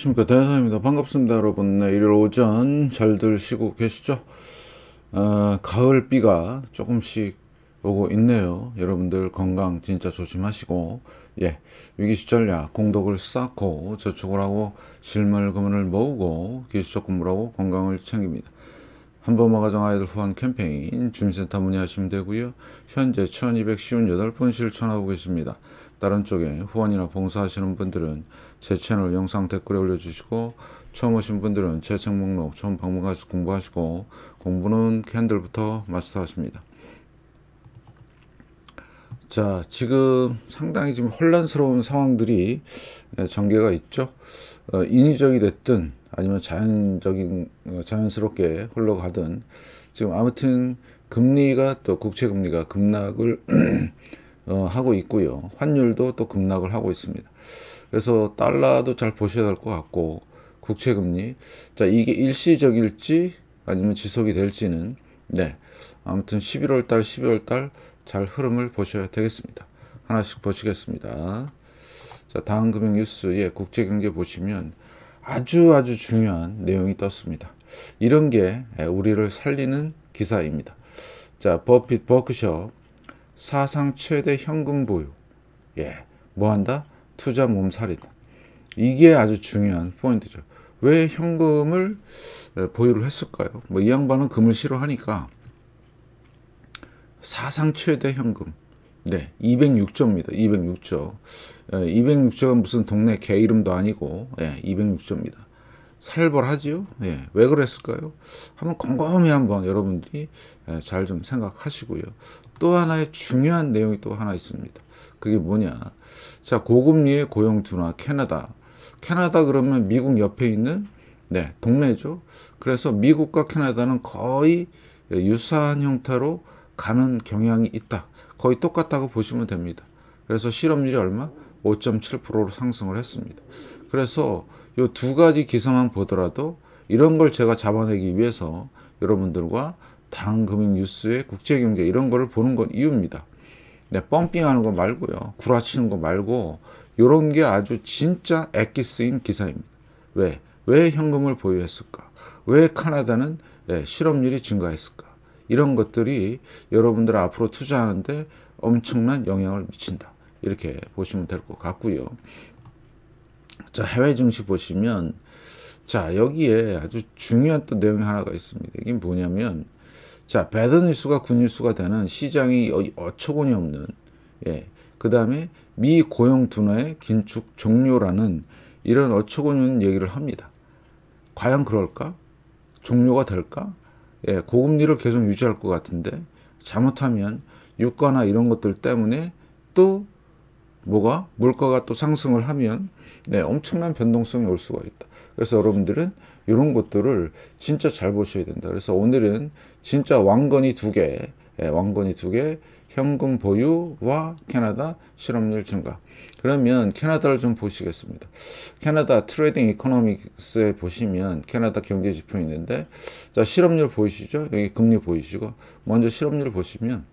안녕하십니까 대사입니다 반갑습니다 여러분 네, 일요일 오전 잘들 쉬고 계시죠 어, 가을비가 조금씩 오고 있네요 여러분들 건강 진짜 조심하시고 예 위기시절야 공덕을 쌓고 저축을 하고 실물금을 모으고 기술적 공부를 하고 건강을 챙깁니다 한번마 가정 아이들 후원 캠페인 주민센터 문의하시면 되고요 현재 1 2 1 8분 실천하고 계십니다 다른 쪽에 후원이나 봉사하시는 분들은 제 채널 영상 댓글에 올려주시고 처음 오신 분들은 제 책 목록 처음 방문해서 공부하시고 공부는 캔들부터 마스터하십니다. 자 지금 상당히 지금 혼란스러운 상황들이 예, 전개가 있죠. 어, 인위적이 됐든 아니면 자연적인 어, 자연스럽게 흘러가든 지금 아무튼 금리가 또 국채 금리가 급락을 어, 하고 있고요. 환율도 또 급락을 하고 있습니다. 그래서 달러도 잘 보셔야 될 것 같고 국채 금리 자 이게 일시적일지 아니면 지속이 될지는 네 아무튼 11월 달 12월 달 잘 흐름을 보셔야 되겠습니다. 하나씩 보시겠습니다. 자 다음 금융 뉴스의 예, 국제 경제 보시면 아주 아주 중요한 내용이 떴습니다. 이런 게 우리를 살리는 기사입니다. 자 버핏 버크셔 사상 최대 현금 보유. 예, 뭐 한다? 투자 몸살이다. 이게 아주 중요한 포인트죠. 왜 현금을 보유를 했을까요? 뭐이 양반은 금을 싫어하니까 사상 최대 현금. 네, 206조입니다. 206조. 206조가 무슨 동네 개 이름도 아니고, 예, 206조입니다. 살벌하지요? 예, 왜 그랬을까요? 한번 곰곰이 한번 여러분들이 잘 좀 생각하시고요. 또 하나의 중요한 내용이 또 하나 있습니다. 그게 뭐냐. 자, 고금리의 고용 둔나 캐나다. 캐나다 그러면 미국 옆에 있는 네, 동네죠. 그래서 미국과 캐나다는 거의 유사한 형태로 가는 경향이 있다. 거의 똑같다고 보시면 됩니다. 그래서 실업률이 얼마? 5.7%로 상승을 했습니다. 그래서 이 두 가지 기사만 보더라도 이런 걸 제가 잡아내기 위해서 여러분들과 다른 금융 뉴스의 국제 경제 이런 거를 보는 건 이유입니다. 네, 펌핑하는 거 말고요. 구라치는 거 말고 요런 게 아주 진짜 액기 쓰인 기사입니다. 왜? 왜 현금을 보유했을까? 왜 카나다는 네, 예, 실업률이 증가했을까? 이런 것들이 여러분들 앞으로 투자하는데 엄청난 영향을 미친다. 이렇게 보시면 될 것 같고요. 자, 해외 증시 보시면 자, 여기에 아주 중요한 또 내용이 하나가 있습니다. 이게 뭐냐면 자, 배드뉴스가 굿뉴스가 되는 시장이 어처구니 없는, 예. 그 다음에 미 고용 둔화의 긴축 종료라는 이런 어처구니 없는 얘기를 합니다. 과연 그럴까? 종료가 될까? 예, 고금리를 계속 유지할 것 같은데, 잘못하면 유가나 이런 것들 때문에 또 뭐가 물가가 또 상승을 하면 네, 엄청난 변동성이 올 수가 있다. 그래서 여러분들은 이런 것들을 진짜 잘 보셔야 된다. 그래서 오늘은 진짜 왕건이 두 개, 예, 왕건이 두 개, 현금 보유와 캐나다 실업률 증가. 그러면 캐나다를 좀 보시겠습니다. 캐나다 트레이딩 이코노믹스에 보시면 캐나다 경제 지표 있는데 자 실업률 보이시죠? 여기 금리 보이시고 먼저 실업률 보시면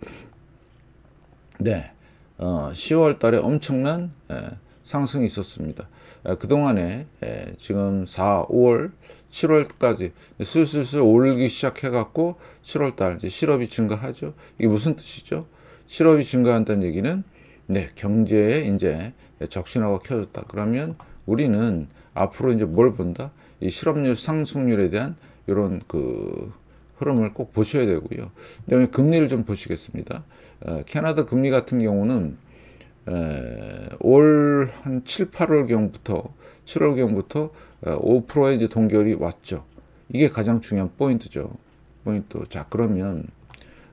네 어, 10월 달에 엄청난 에, 예, 상승이 있었습니다. 에, 아, 그동안에 에, 예, 지금 4, 5월 7월까지 슬슬슬 오르기 시작해갖고 7월달 이제 실업이 증가하죠. 이게 무슨 뜻이죠? 실업이 증가한다는 얘기는 네 경제에 이제 적신호가 켜졌다. 그러면 우리는 앞으로 이제 뭘 본다? 이 실업률 상승률에 대한 이런 그 흐름을 꼭 보셔야 되고요. 그다음에 금리를 좀 보시겠습니다. 에, 어, 캐나다 금리 같은 경우는 올한 7, 8월경부터 7월경부터 5%의 어, 이제 동결이 왔죠. 이게 가장 중요한 포인트죠. 포인트. 자, 그러면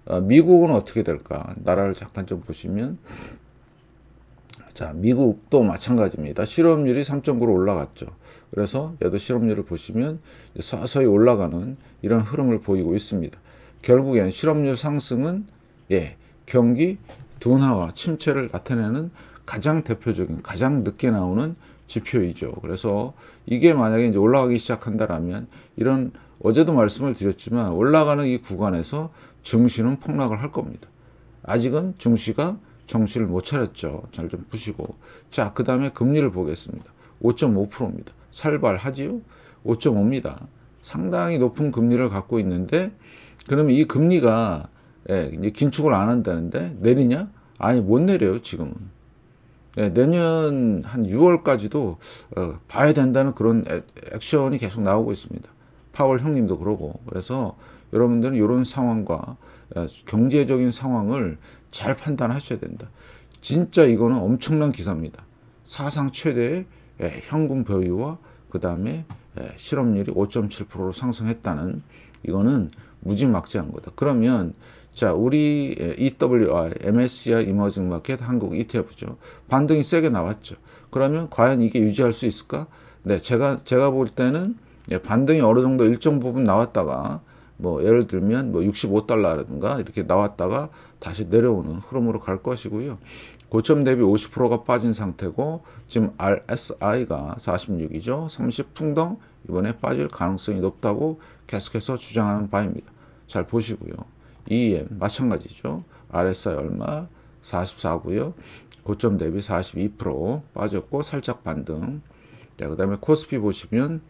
어, 미국은 어떻게 될까? 나라를 잠깐 좀 보시면 자, 미국도 마찬가지입니다. 실업률이 3.9로 올라갔죠. 그래서 얘도 실업률을 보시면 서서히 올라가는 이런 흐름을 보이고 있습니다. 결국엔 실업률 상승은 예, 경기 둔화와 침체를 나타내는 가장 대표적인 가장 늦게 나오는 지표이죠. 그래서 이게 만약에 이제 올라가기 시작한다라면 이런 어제도 말씀을 드렸지만 올라가는 이 구간에서 증시는 폭락을 할 겁니다. 아직은 증시가 정신을 못 차렸죠. 잘 좀 푸시고. 자, 그 다음에 금리를 보겠습니다. 5.5%입니다. 살발하지요? 5.5입니다. 상당히 높은 금리를 갖고 있는데 그러면 이 금리가 예, 긴축을 안 한다는데 내리냐? 아니 못 내려요 지금은. 예, 내년 한 6월까지도 어, 봐야 된다는 그런 액션이 계속 나오고 있습니다. 파월 형님도 그러고 그래서 여러분들은 이런 상황과 어, 경제적인 상황을 잘 판단하셔야 된다. 진짜 이거는 엄청난 기사입니다. 사상 최대의 예, 현금 보유와 그 다음에 예, 실업률이 5.7%로 상승했다는 이거는 무지막지한 거다. 그러면 자, 우리 EWI, MSCI 이머징 마켓 한국 ETF죠. 반등이 세게 나왔죠. 그러면 과연 이게 유지할 수 있을까? 네, 제가 제가 볼 때는 예, 반등이 어느 정도 일정 부분 나왔다가 뭐 예를 들면 뭐 65달러라든가 이렇게 나왔다가 다시 내려오는 흐름으로 갈 것이고요. 고점 대비 50%가 빠진 상태고 지금 RSI가 46이죠. 30 풍덩 이번에 빠질 가능성이 높다고 계속해서 주장하는 바입니다. 잘 보시고요. EM 마찬가지죠. RSI 얼마? 44고요. 고점 대비 42% 빠졌고 살짝 반등. 자, 네, 그다음에 코스피 보시면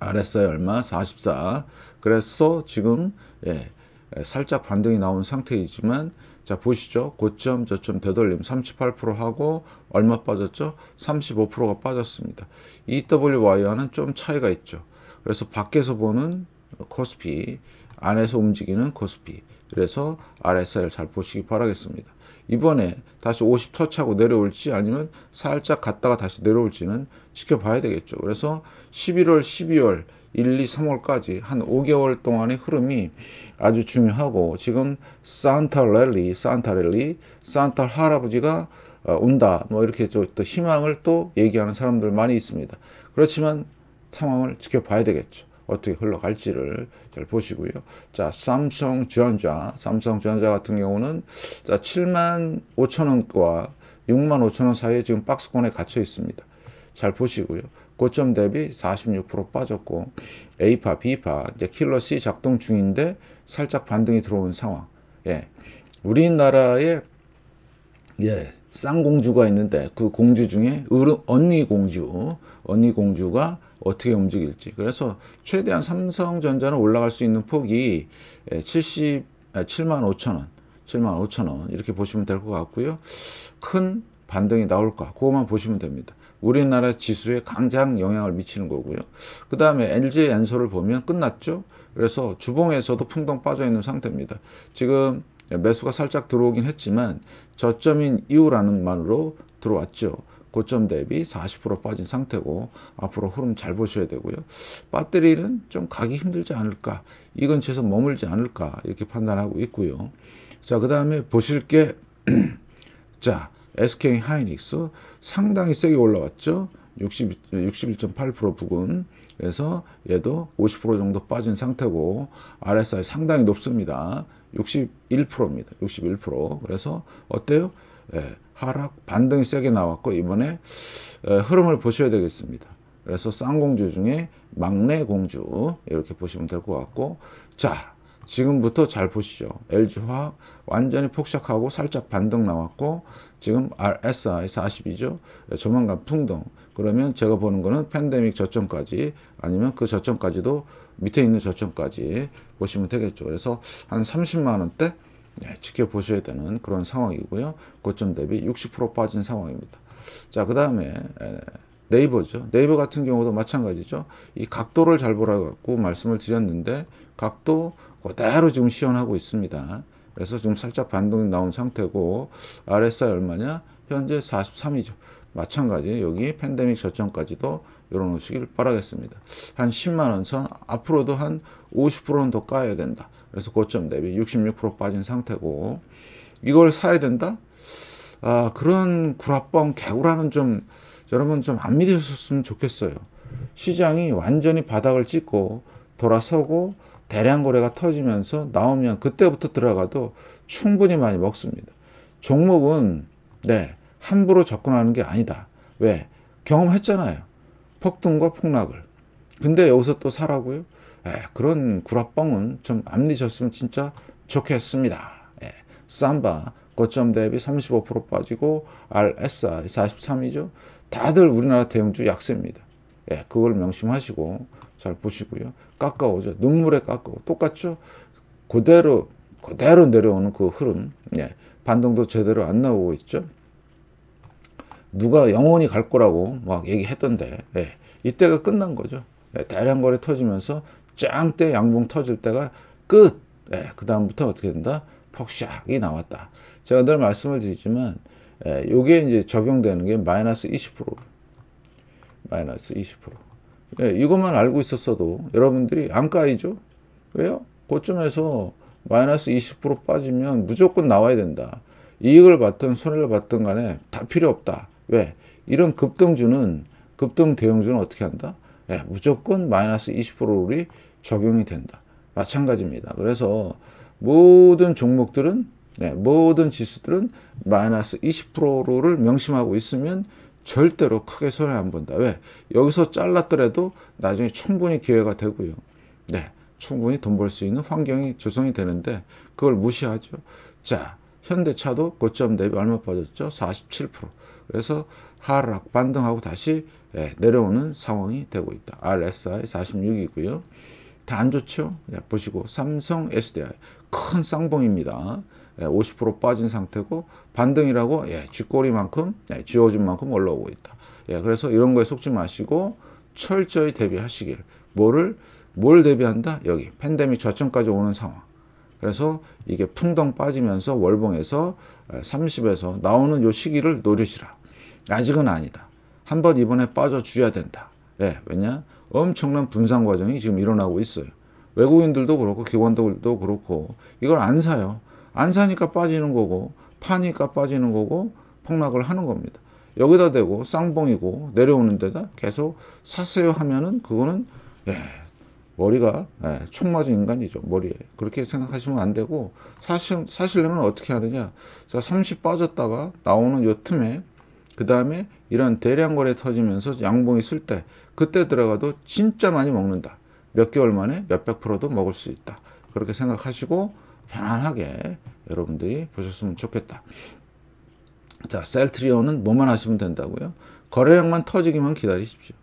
RSI 얼마? 44. 그래서 지금 예, 예, 살짝 반등이 나온 상태이지만 자 보시죠 고점 저점 되돌림 38% 하고 얼마 빠졌죠 35%가 빠졌습니다 EWY와는 좀 차이가 있죠 그래서 밖에서 보는 코스피 안에서 움직이는 코스피 그래서 RSI 잘 보시기 바라겠습니다. 이번에 다시 50 터치하고 내려올지 아니면 살짝 갔다가 다시 내려올지는 지켜봐야 되겠죠. 그래서 11월, 12월, 1, 2, 3월까지 한 5개월 동안의 흐름이 아주 중요하고 지금 산타 랠리, 산타 랠리, 산타 할아버지가 온다 어, 뭐 이렇게 또 희망을 또 얘기하는 사람들 많이 있습니다. 그렇지만 상황을 지켜봐야 되겠죠. 어떻게 흘러갈지를 잘 보시고요. 자, 삼성전자, 삼성전자 같은 경우는 자, 7만 5천 원과 6만 5천 원 사이에 지금 박스권에 갇혀 있습니다. 잘 보시고요. 고점 대비 46% 빠졌고 A파, B파, 이제 킬러 C 작동 중인데 살짝 반등이 들어온 상황. 예. 우리나라에 예, 쌍공주가 있는데 그 공주 중에 언니 공주, 언니 공주가 어떻게 움직일지. 그래서 최대한 삼성전자는 올라갈 수 있는 폭이 70, 7만 5천 원, 7만 5천 원 이렇게 보시면 될 것 같고요. 큰 반등이 나올까 그것만 보시면 됩니다. 우리나라 지수에 강장 영향을 미치는 거고요. 그 다음에 LG 엔솔을 보면 끝났죠. 그래서 주봉에서도 풍덩 빠져 있는 상태입니다. 지금 매수가 살짝 들어오긴 했지만 저점인 이유라는 말로 들어왔죠. 고점 대비 40% 빠진 상태고 앞으로 흐름 잘 보셔야 되고요. 배터리는 좀 가기 힘들지 않을까 이건 최소 머물지 않을까 이렇게 판단하고 있고요. 자 그 다음에 보실 게 자 SK 하이닉스 상당히 세게 올라왔죠. 60, 61.8% 부근 그래서 얘도 50% 정도 빠진 상태고 RSI 상당히 높습니다. 61%입니다. 61% 그래서 어때요? 예, 하락 반등이 세게 나왔고 이번에 예, 흐름을 보셔야 되겠습니다. 그래서 쌍공주 중에 막내 공주 이렇게 보시면 될 것 같고 자 지금부터 잘 보시죠. LG화학 완전히 폭삭하고 살짝 반등 나왔고 지금 RSI 40이죠. 예, 조만간 풍동. 그러면 제가 보는 거는 팬데믹 저점까지 아니면 그 저점까지도 밑에 있는 저점까지 보시면 되겠죠. 그래서 한 30만 원대 예, 지켜보셔야 되는 그런 상황이고요. 고점 대비 60% 빠진 상황입니다. 자, 그 다음에 예, 네이버죠. 네이버 같은 경우도 마찬가지죠. 이 각도를 잘 보라고 말씀을 드렸는데 각도 그대로 지금 시연하고 있습니다. 그래서 지금 살짝 반동이 나온 상태고 RSI 얼마냐? 현재 43이죠. 마찬가지 여기 팬데믹 저점까지도 열어놓으시길 바라겠습니다. 한 10만원 선 앞으로도 한 50%는 더 까야 된다. 그래서 고점 대비 66% 빠진 상태고 이걸 사야 된다? 아, 그런 구라뻥 개구라는 좀 여러분 좀 안 믿으셨으면 좋겠어요. 시장이 완전히 바닥을 찍고 돌아서고 대량 거래가 터지면서 나오면 그때부터 들어가도 충분히 많이 먹습니다. 종목은 네 함부로 접근하는 게 아니다. 왜? 경험했잖아요. 폭등과 폭락을. 근데 여기서 또 사라고요? 예, 그런 구락뻥은좀안믿셨으면 진짜 좋겠습니다. 예, 삼바 고점 대비 35% 빠지고 RSI 43이죠. 다들 우리나라 대형주 약세입니다. 예, 그걸 명심하시고 잘 보시고요. 깎아오죠. 눈물에 깎아오. 똑같죠. 그대로 그대로 내려오는 그 흐름. 예, 반동도 제대로 안 나오고 있죠. 누가 영원히 갈 거라고 막 얘기했던데 예, 이때가 끝난 거죠. 예, 대량 거래 터지면서 짱때 양봉 터질 때가 끝. 예, 그 다음부터 어떻게 된다? 퍽샥이 나왔다. 제가 늘 말씀을 드리지만 예, 요게 이제 적용되는 게 마이너스 20% 마이너스 20% 예, 이것만 알고 있었어도 여러분들이 안 까이죠? 왜요? 고점에서 마이너스 20% 빠지면 무조건 나와야 된다. 이익을 받든 손해를 받든 간에 다 필요 없다. 왜? 이런 급등주는 급등 대형주는 어떻게 한다? 네, 무조건 마이너스 20% 룰이 적용이 된다. 마찬가지입니다. 그래서 모든 종목들은 네, 모든 지수들은 마이너스 20% 룰을 명심하고 있으면 절대로 크게 손해 안 본다. 왜? 여기서 잘랐더라도 나중에 충분히 기회가 되고요. 네, 충분히 돈 벌 수 있는 환경이 조성이 되는데 그걸 무시하죠. 자, 현대차도 고점 대비 얼마 빠졌죠? 47%. 그래서 하락 반등하고 다시 예, 내려오는 상황이 되고 있다. RSI 46이고요. 다 안 좋죠? 예, 보시고 삼성 SDI 큰 쌍봉입니다. 50% 예, 빠진 상태고 반등이라고 예, 쥐꼬리만큼 예, 쥐어준 만큼 올라오고 있다. 그래서 이런 거에 속지 마시고 철저히 대비하시길. 뭐를 뭘 대비한다? 여기 팬데믹 저점까지 오는 상황. 그래서 이게 풍덩 빠지면서 월봉에서 30에서 나오는 요 시기를 노리시라. 아직은 아니다. 한번 이번에 빠져줘야 된다. 예, 왜냐? 엄청난 분산 과정이 지금 일어나고 있어요. 외국인들도 그렇고 기관들도 그렇고 이걸 안 사요. 안 사니까 빠지는 거고 파니까 빠지는 거고 폭락을 하는 겁니다. 여기다 대고 쌍봉이고 내려오는 데다 계속 사세요 하면은 그거는 예, 머리가 예, 총 맞은 인간이죠 머리에 그렇게 생각하시면 안 되고 사실 사실려면 어떻게 하느냐 자30 빠졌다가 나오는 요 틈에 그 다음에 이런 대량 거래 터지면서 양봉이 쓸 때 그때 들어가도 진짜 많이 먹는다. 몇 개월 만에 몇 백 프로도 먹을 수 있다. 그렇게 생각하시고 편안하게 여러분들이 보셨으면 좋겠다. 자, 셀트리온은 뭐만 하시면 된다고요? 거래량만 터지기만 기다리십시오.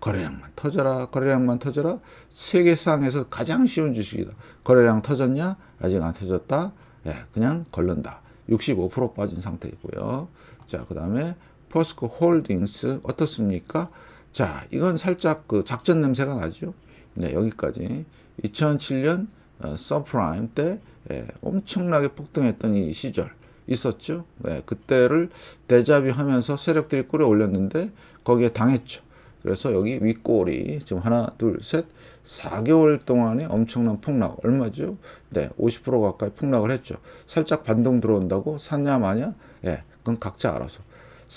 거래량만 터져라, 거래량만 터져라. 세계상에서 가장 쉬운 주식이다. 거래량 터졌냐? 아직 안 터졌다. 예, 그냥 걸른다. 65% 빠진 상태이고요. 자, 그 다음에 퍼스코 홀딩스 어떻습니까? 자, 이건 살짝 그 작전 냄새가 나죠. 네, 여기까지 2007년 어, 서프라임 때 예, 엄청나게 폭등했던 이 시절 있었죠. 예, 그때를 대자비 하면서 세력들이 끌어 올렸는데 거기에 당했죠. 그래서 여기 윗골이 지금 하나, 둘, 셋, 4개월 동안에 엄청난 폭락, 얼마죠? 네, 50% 가까이 폭락을 했죠. 살짝 반동 들어온다고 샀냐 마냐? 예, 그건 각자 알아서.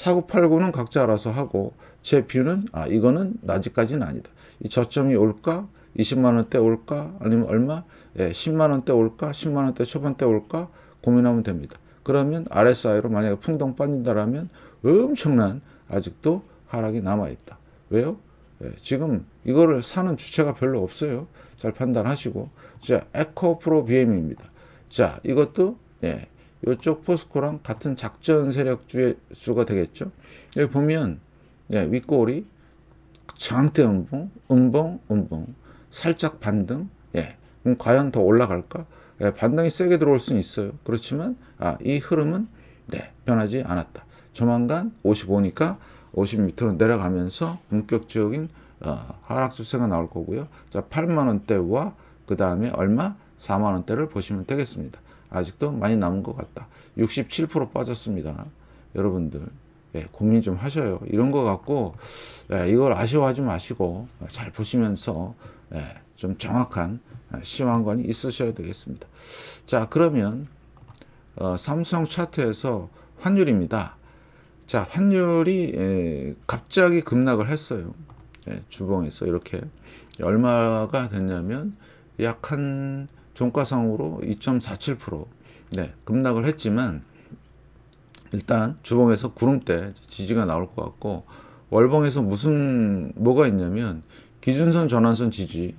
4고8고는 각자 알아서 하고 제 뷰는 아 이거는 낮이까지는 아니다. 이 저점이 올까? 20만 원대 올까? 아니면 얼마? 예, 10만 원대 올까? 10만 원대 초반대 올까? 고민하면 됩니다. 그러면 RSI로 만약에 풍덩 빠진다라면 엄청난 아직도 하락이 남아있다. 왜요? 예, 지금 이거를 사는 주체가 별로 없어요. 잘 판단하시고 자 에코 프로 BM입니다. 자 이것도 예, 이쪽 포스코랑 같은 작전 세력주의 수가 되겠죠. 여기 보면 예, 윗꼬리 장대 음봉, 음봉, 음봉, 살짝 반등. 예, 그럼 과연 더 올라갈까? 예, 반등이 세게 들어올 수는 있어요. 그렇지만 아, 이 흐름은 네, 변하지 않았다. 조만간 55니까 50밑로 내려가면서 본격적인 어, 하락 추세가 나올 거고요. 자, 8만 원대와 그 다음에 얼마? 4만 원대를 보시면 되겠습니다. 아직도 많이 남은 것 같다. 67% 빠졌습니다. 여러분들 예, 고민 좀 하셔요. 이런 것같고 예, 이걸 아쉬워하지 마시고 잘 보시면서 예, 좀 정확한 시황관이 예, 있으셔야 되겠습니다. 자 그러면 어, 삼성 차트에서 환율입니다. 자 환율이 예, 갑자기 급락을 했어요. 예, 주봉에서 이렇게 얼마가 됐냐면 약한 종가상으로 2.47% 네, 급락을 했지만 일단 주봉에서 구름대 지지가 나올 것 같고 월봉에서 무슨 뭐가 있냐면 기준선 전환선 지지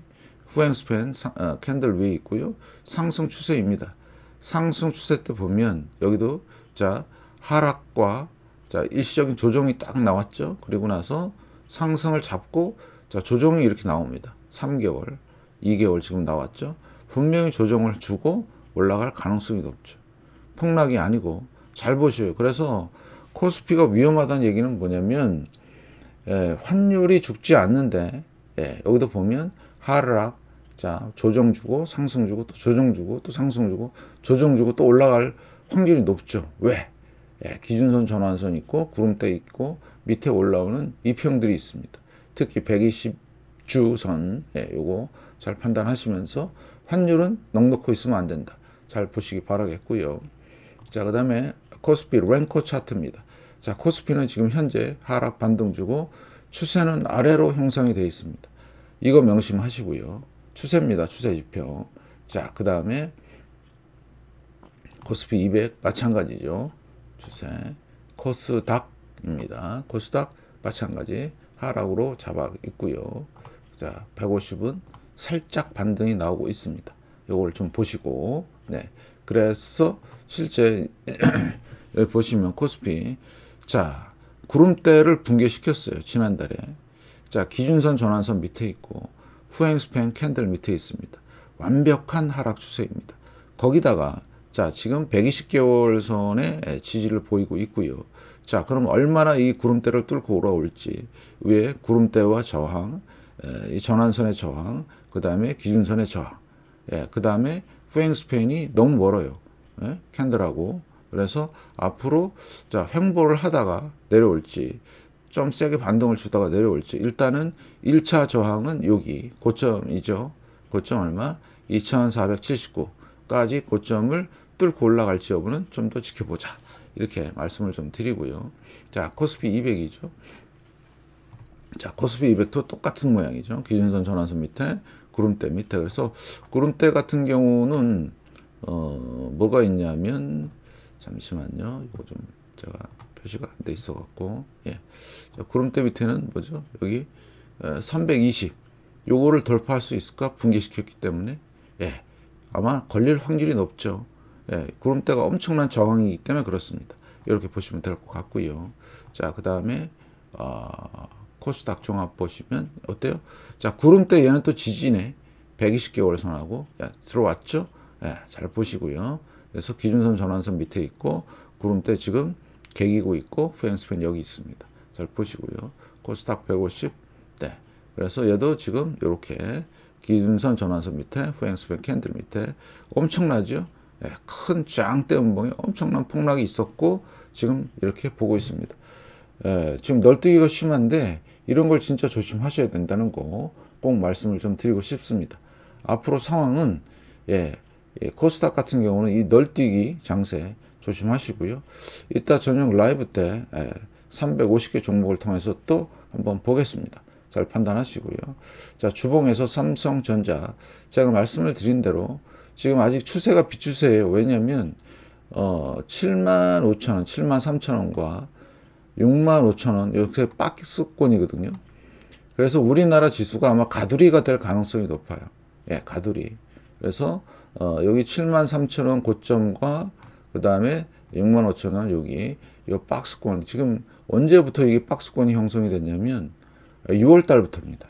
후행스팬 어, 아, 캔들 위에 있고요 상승 추세입니다 상승 추세 때 보면 여기도 자 하락과 자 일시적인 조정이 딱 나왔죠 그리고 나서 상승을 잡고 자 조정이 이렇게 나옵니다 3개월 2개월 지금 나왔죠 분명히 조정을 주고 올라갈 가능성이 높죠. 폭락이 아니고 잘 보셔요. 그래서 코스피가 위험하다는 얘기는 뭐냐면 예, 환율이 죽지 않는데 예, 여기도 보면 하락 자 조정 주고 상승 주고 또 조정 주고 또 상승 주고 조정 주고 또 올라갈 확률이 높죠. 왜? 예, 기준선 전환선 있고 구름대 있고 밑에 올라오는 이평들이 있습니다. 특히 120주선 예, 요거 잘 판단하시면서 환율은 넉넉히 있으면 안 된다. 잘 보시기 바라겠고요. 자, 그 다음에 코스피 랭커 차트입니다. 자, 코스피는 지금 현재 하락 반등 주고 추세는 아래로 형성이 되어 있습니다. 이거 명심하시고요. 추세입니다. 추세 지표. 자, 그 다음에 코스피 200 마찬가지죠. 추세. 코스닥입니다. 코스닥 마찬가지 하락으로 잡아 있고요. 자, 150은 살짝 반등이 나오고 있습니다. 요걸 좀 보시고 네 그래서 실제 보시면 코스피 자 구름대를 붕괴시켰어요 지난달에 자 기준선 전환선 밑에 있고 후행스팬 캔들 밑에 있습니다 완벽한 하락 추세입니다 거기다가 자 지금 120개월 선에 지지를 보이고 있고요 자 그럼 얼마나 이 구름대를 뚫고 올라올지 위에 구름대와 저항 이 전환선의 저항 그 다음에 기준선의 저하. 예, 그 다음에 후행 스팬이 너무 멀어요. 예? 캔들하고. 그래서 앞으로 자 횡보를 하다가 내려올지 좀 세게 반동을 주다가 내려올지 일단은 1차 저항은 여기 고점이죠. 고점 얼마? 2479까지 고점을 뚫고 올라갈지 여부는 좀 더 지켜보자. 이렇게 말씀을 좀 드리고요. 자, 코스피 200이죠. 자, 코스피 200도 똑같은 모양이죠. 기준선 전환선 밑에 구름대 밑에. 그래서 구름대 같은 경우는 어, 뭐가 있냐면 잠시만요. 이거 좀 제가 표시가 안 돼 있어 갖고 예. 자, 구름대 밑에는 뭐죠? 여기 320. 요거를 돌파할 수 있을까? 붕괴시켰기 때문에 예. 아마 걸릴 확률이 높죠. 예. 구름대가 엄청난 저항이기 때문에 그렇습니다. 이렇게 보시면 될 것 같고요. 자, 그다음에 어, 코스닥 종합 보시면 어때요? 자 구름대 얘는 또 지지네 120개월 선하고 야, 들어왔죠? 예, 잘 보시고요. 그래서 기준선 전환선 밑에 있고 구름대 지금 개기고 있고 후행스팬 여기 있습니다. 잘 보시고요. 코스닥 150 네. 그래서 얘도 지금 이렇게 기준선 전환선 밑에 후행스팬 캔들 밑에 엄청나죠? 예, 큰 짱대 음봉에 엄청난 폭락이 있었고 지금 이렇게 보고 있습니다. 예, 지금 널뛰기가 심한데 이런 걸 진짜 조심하셔야 된다는 거 꼭 말씀을 좀 드리고 싶습니다. 앞으로 상황은 예, 예, 코스닥 같은 경우는 이 널뛰기 장세 조심하시고요. 이따 저녁 라이브 때 예, 350개 종목을 통해서 또 한번 보겠습니다. 잘 판단하시고요. 자 주봉에서 삼성전자 제가 그 말씀을 드린 대로 지금 아직 추세가 비추세예요. 왜냐하면 어, 7만 5천원, 7만 3천원과 65,000원 이렇게 박스권이거든요. 그래서 우리나라 지수가 아마 가두리가 될 가능성이 높아요. 예, 가두리. 그래서 어, 여기 73,000원 고점과 그 다음에 65,000원 여기 이 박스권 지금 언제부터 이게 박스권이 형성이 됐냐면 6월 달부터입니다.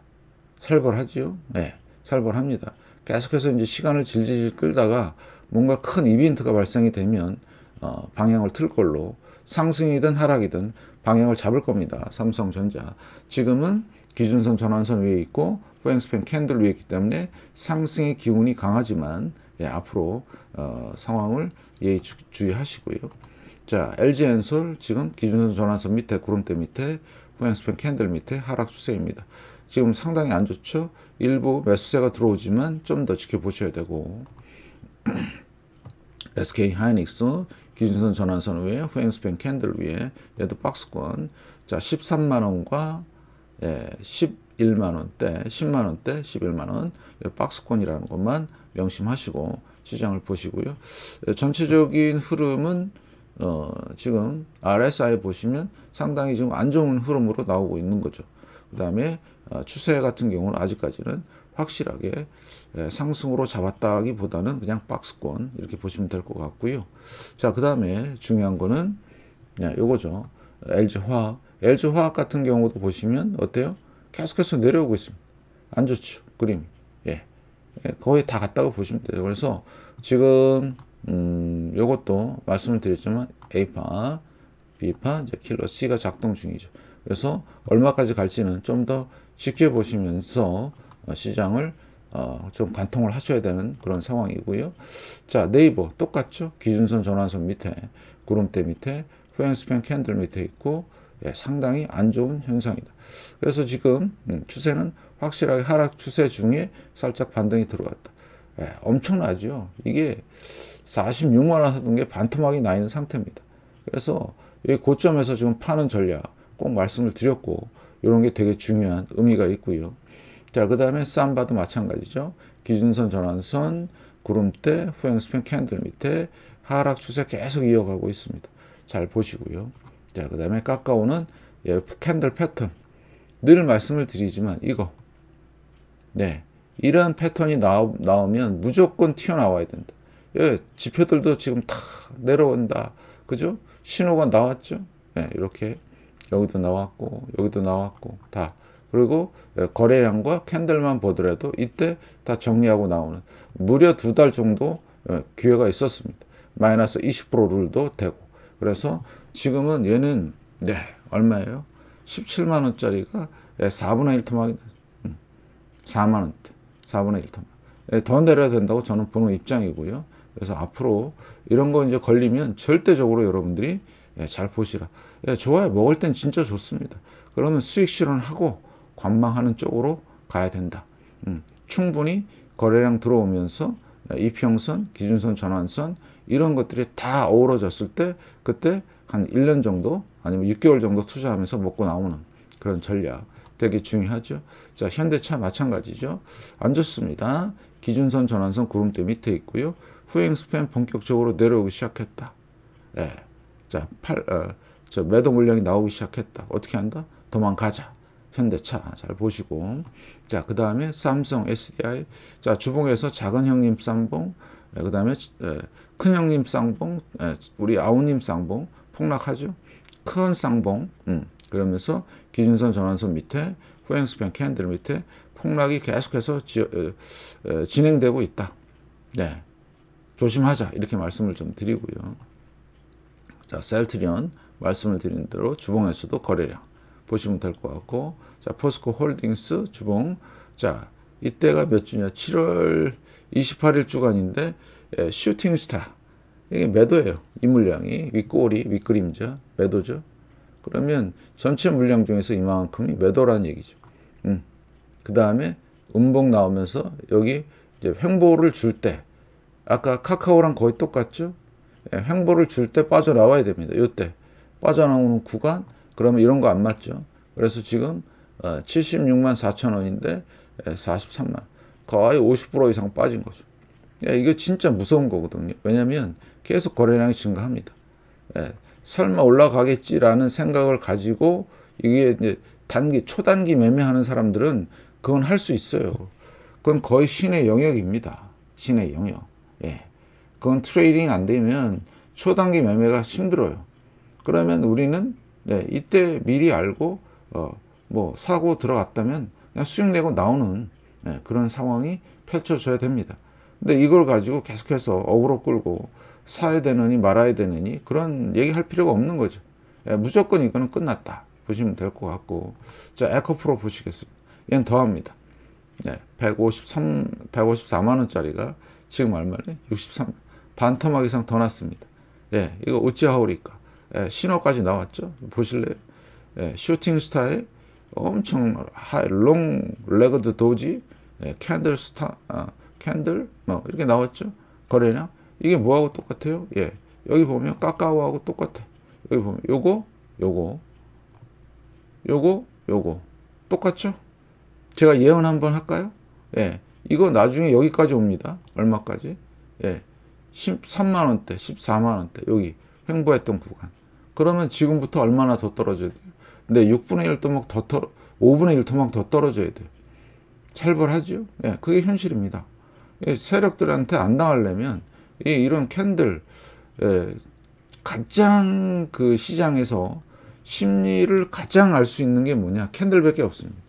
살벌하지요? 네, 살벌합니다. 계속해서 이제 시간을 질질 끌다가 뭔가 큰 이벤트가 발생이 되면 어, 방향을 틀 걸로 상승이든 하락이든 방향을 잡을 겁니다. 삼성전자. 지금은 기준선 전환선 위에 있고 포행스팬 캔들 위에 있기 때문에 상승의 기운이 강하지만 예, 앞으로 어, 상황을 예의 주의하시고요. 자, LG엔솔 지금 기준선 전환선 밑에 구름대 밑에 포행스팬 캔들 밑에 하락 추세입니다. 지금 상당히 안 좋죠. 일부 매수세가 들어오지만 좀 더 지켜보셔야 되고 SK하이닉스 기준선 전환선 위에 후행스팬 캔들 위에 레드 박스권 자 13만원과 예, 11만원대 10만원대 11만원 박스권이라는 것만 명심하시고 시장을 보시고요 예, 전체적인 흐름은 어, 지금 RSI 보시면 상당히 지금 안 좋은 흐름으로 나오고 있는 거죠 그 다음에 어, 추세 같은 경우는 아직까지는 확실하게 예, 상승으로 잡았다기보다는 그냥 박스권 이렇게 보시면 될 것 같고요. 자, 그 다음에 중요한 거는 요거죠. LG화학. LG화학 같은 경우도 보시면 어때요? 계속해서 내려오고 있습니다. 안 좋죠. 그림. 예. 예. 거의 다 갔다고 보시면 돼요. 그래서 지금 음, 요것도 말씀을 드렸지만 A파, B파, 이제 킬러 C가 작동 중이죠. 그래서 얼마까지 갈지는 좀 더 지켜보시면서 어, 시장을 어, 좀 관통을 하셔야 되는 그런 상황이고요. 자 네이버 똑같죠. 기준선 전환선 밑에 구름대 밑에 후행스팬 캔들 밑에 있고 예, 상당히 안 좋은 현상이다. 그래서 지금 음, 추세는 확실하게 하락 추세 중에 살짝 반등이 들어갔다. 예, 엄청나죠. 이게 46만원 하던 게 반토막이 나 있는 상태입니다. 그래서 이 고점에서 지금 파는 전략 꼭 말씀을 드렸고 이런 게 되게 중요한 의미가 있고요. 자, 그 다음에 쌈바도 마찬가지죠. 기준선, 전환선, 구름대, 후행스팬, 캔들 밑에 하락 추세 계속 이어가고 있습니다. 잘 보시고요. 자, 그 다음에 깎까오는 예, 캔들 패턴. 늘 말씀을 드리지만 이거. 네. 이런 패턴이 나오, 나오면 무조건 튀어나와야 된다. 예, 지표들도 지금 다 내려온다. 그죠? 신호가 나왔죠? 예, 이렇게 여기도 나왔고 여기도 나왔고 다 그리고 거래량과 캔들만 보더라도 이때 다 정리하고 나오는 무려 두 달 정도 어, 기회가 있었습니다. 마이너스 20% 룰도 되고 그래서 지금은 얘는 네 얼마예요? 17만 원짜리가 4분의 예, 1 토막이 4만 음, 원대 4분의 1 토막 예, 더 내려야 된다고 저는 보는 입장이고요. 그래서 앞으로 이런 거 이제 걸리면 절대적으로 여러분들이 예, 잘 보시라. 좋아요. 먹을 땐 진짜 좋습니다. 그러면 수익 실현하고 관망하는 쪽으로 가야 된다. 음, 충분히 거래량 들어오면서 이평선, 기준선, 전환선 이런 것들이 다 어우러졌을 때 그때 한 1년 정도 아니면 6개월 정도 투자하면서 먹고 나오는 그런 전략 되게 중요하죠. 자, 현대차 마찬가지죠. 안 좋습니다. 기준선, 전환선 구름대 밑에 있고요. 후행 스팸 본격적으로 내려오기 시작했다. 예. 자, 팔, 어, 저 매도 물량이 나오기 시작했다. 어떻게 한다? 도망가자. 현대차 잘 보시고 자그 다음에 삼성 SDI 자 주봉에서 작은 형님 쌍봉 예, 그 다음에 예, 큰 형님 쌍봉 예, 우리 아우님 쌍봉 폭락하죠 큰 쌍봉 음, 그러면서 기준선 전환선 밑에 후행수평 캔들 밑에 폭락이 계속해서 지, 어, 어, 진행되고 있다 네 조심하자 이렇게 말씀을 좀 드리고요 자 셀트리온 말씀을 드린 대로 주봉에서도 거래량 보시면 될 것 같고 자, 포스코 홀딩스 주봉. 자, 이때가 몇 주냐? 7월 28일 주간인데 예, 슈팅스타. 이게 매도예요. 이 물량이 윗꼬리, 윗그림자, 매도죠. 그러면 전체 물량 중에서 이만큼이 매도라는 얘기죠. 음. 그 다음에 음봉 나오면서 여기 이제 횡보를 줄 때 아까 카카오랑 거의 똑같죠. 예, 횡보를 줄 때 빠져나와야 됩니다. 이때 빠져나오는 구간 그러면 이런 거 안 맞죠. 그래서 지금 76만 어, 4천 원인데 43만 예, 거의 50% 이상 빠진 거죠. 예, 이거 진짜 무서운 거거든요. 왜냐면 계속 거래량이 증가합니다. 예, 설마 올라가겠지라는 생각을 가지고 이게 이제 단기 초단기 매매하는 사람들은 그건 할 수 있어요. 그건 거의 신의 영역입니다. 신의 영역. 예. 그건 트레이딩 안 되면 초단기 매매가 힘들어요. 그러면 우리는 예, 이때 미리 알고 어, 뭐 사고 들어갔다면 그냥 수용되고 나오는 예, 그런 상황이 펼쳐져야 됩니다. 근데 이걸 가지고 계속해서 억그로 끌고 사야 되느니 말아야 되느니 그런 얘기할 필요가 없는 거죠. 예, 무조건 이거는 끝났다 보시면 될 것 같고 자 에코프로 보시겠습니다. 얘는 더합니다. 예, 153, 154만원짜리가 지금 얼마래? 63, 반토막 이상 더 났습니다. 예, 이거 어찌하오리까? 예, 신호까지 나왔죠? 보실래요? 예, 슈팅스타의 엄청 하롱 레거드 도지, 예, 캔들 스타, 아, 캔들 뭐 이렇게 나왔죠. 거래량 이게 뭐하고 똑같아요? 예, 여기 보면 까까오하고 똑같아. 여기 보면 요거, 요거, 요거, 요거 똑같죠? 제가 예언 한번 할까요? 예, 이거 나중에 여기까지 옵니다. 얼마까지? 예, 13만 원대, 14만 원대 여기 횡보했던 구간. 그러면 지금부터 얼마나 더 떨어져야 돼요? 근데 6분의 1 토막 더 떨어, 5분의 1 토막 더 떨어져야 돼 살벌하죠? 예, 그게 현실입니다. 예, 세력들한테 안 당하려면 예, 이런 캔들, 예, 가장 그 시장에서 심리를 가장 알 수 있는 게 뭐냐? 캔들밖에 없습니다.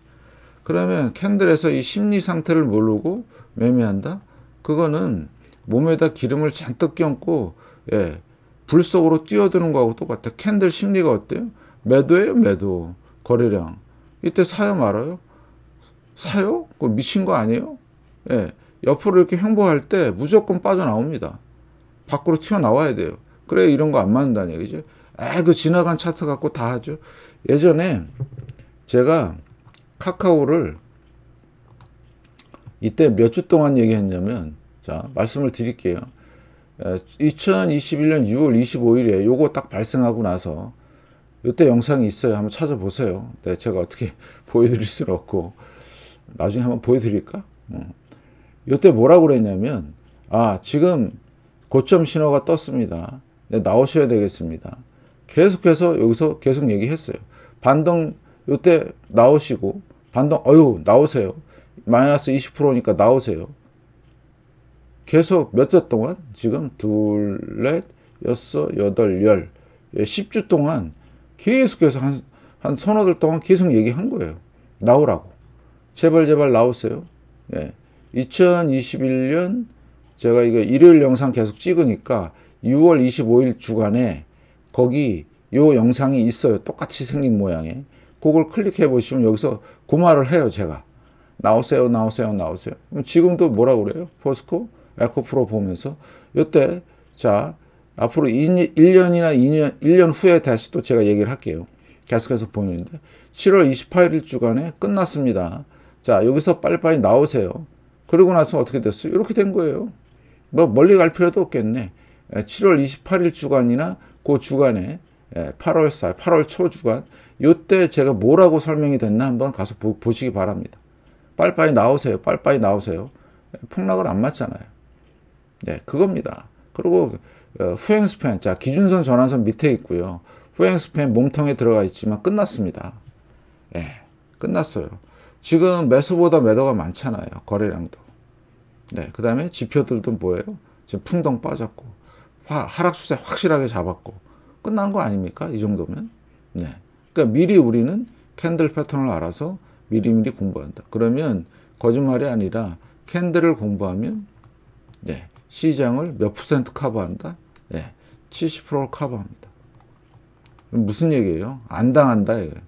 그러면 캔들에서 이 심리 상태를 모르고 매매한다? 그거는 몸에다 기름을 잔뜩 껴안고 예, 불 속으로 뛰어드는 거하고 똑같아. 캔들 심리가 어때요? 매도예요, 매도. 거래량. 이때 사요, 말아요? 사요? 그 미친 거 아니에요? 예. 옆으로 이렇게 행보할 때 무조건 빠져나옵니다. 밖으로 튀어나와야 돼요. 그래, 이런 거 안 맞는다는 얘기죠. 에, 아, 그 지나간 차트 갖고 다 하죠. 예전에 제가 카카오를 이때 몇 주 동안 얘기했냐면, 자, 말씀을 드릴게요. 2021년 6월 25일에 요거 딱 발생하고 나서 이때 영상이 있어요. 한번 찾아보세요. 네, 제가 어떻게 보여드릴 수는 없고 나중에 한번 보여드릴까? 어. 네. 이때 뭐라고 그랬냐면 아 지금 고점 신호가 떴습니다. 네, 나오셔야 되겠습니다. 계속해서 여기서 계속 얘기했어요. 반동 이때 나오시고 반동 어유 나오세요. 마이너스 20%니까 나오세요. 계속 몇 주 동안 지금 둘, 넷, 여섯, 여덟, 열 10주 예, 동안 계속해서 한, 한 서너 달 동안 계속 얘기한 거예요. 나오라고. 제발 제발 나오세요. 예. 2021년 제가 이거 일요일 영상 계속 찍으니까 6월 25일 주간에 거기 요 영상이 있어요. 똑같이 생긴 모양에. 그걸 클릭해 보시면 여기서 그 말을 해요, 제가. 나오세요, 나오세요, 나오세요. 지금도 뭐라 그래요? 포스코 에코프로 보면서. 이때, 자, 앞으로 1년이나 2년, 1년 후에 다시 또 제가 얘기를 할게요. 계속해서 보이는데 7월 28일 주간에 끝났습니다. 자 여기서 빨리빨리 나오세요. 그리고 나서 어떻게 됐어요? 이렇게 된 거예요. 뭐 멀리 갈 필요도 없겠네. 7월 예, 28일 주간이나 그 주간에 8월 4일, 8월 초 주간 요때 제가 뭐라고 설명이 됐나 한번 가서 보, 시기 바랍니다. 빨리빨리 나오세요. 빨리빨리 나오세요. 예, 폭락을 안 맞잖아요. 네, 그겁니다. 그리고 어, 후행 스팬, 자 기준선 전환선 밑에 있고요. 후행 스팬 몸통에 들어가 있지만 끝났습니다. 예, 끝났어요. 지금 매수보다 매도가 많잖아요. 거래량도. 네, 그 다음에 지표들도 뭐예요? 지금 풍덩 빠졌고 화, 하락 추세 확실하게 잡았고 끝난 거 아닙니까? 이 정도면. 네, 그러니까 미리 우리는 캔들 패턴을 알아서 미리미리 공부한다. 그러면 거짓말이 아니라 캔들을 공부하면 네, 시장을 몇 퍼센트 커버한다? 예, 70%를 커버합니다. 무슨 얘기예요? 안 당한다 이거예요.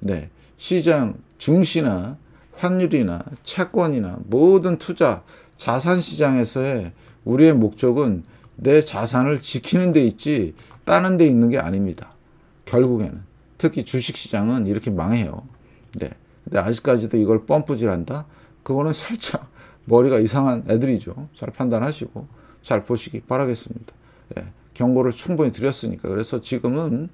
네, 시장 증시나 환율이나 채권이나 모든 투자 자산 시장에서의 우리의 목적은 내 자산을 지키는 데 있지 따는 데 있는 게 아닙니다. 결국에는 특히 주식 시장은 이렇게 망해요. 네. 근데 아직까지도 이걸 펌프질한다? 그거는 살짝 머리가 이상한 애들이죠. 잘 판단하시고 잘 보시기 바라겠습니다. 예, 경고를 충분히 드렸으니까 그래서 지금은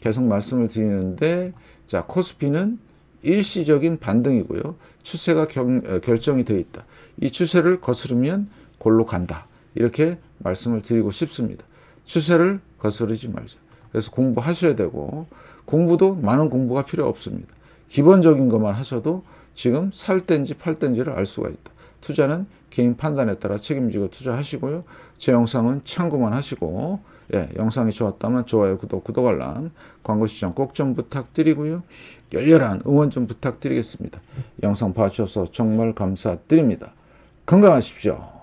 계속 말씀을 드리는데 자 코스피는 일시적인 반등이고요. 추세가 경, 어, 결정이 되어 있다. 이 추세를 거스르면 골로 간다. 이렇게 말씀을 드리고 싶습니다. 추세를 거스르지 말자. 그래서 공부하셔야 되고 공부도 많은 공부가 필요 없습니다. 기본적인 것만 하셔도 지금 살 땐지 팔 땐지를 알 수가 있다. 투자는 개인 판단에 따라 책임지고 투자하시고요. 제 영상은 참고만 하시고 예, 영상이 좋았다면 좋아요, 구독, 구독 알람, 광고 시청 꼭 좀 부탁드리고요. 열렬한 응원 좀 부탁드리겠습니다. 영상 봐주셔서 정말 감사드립니다. 건강하십시오.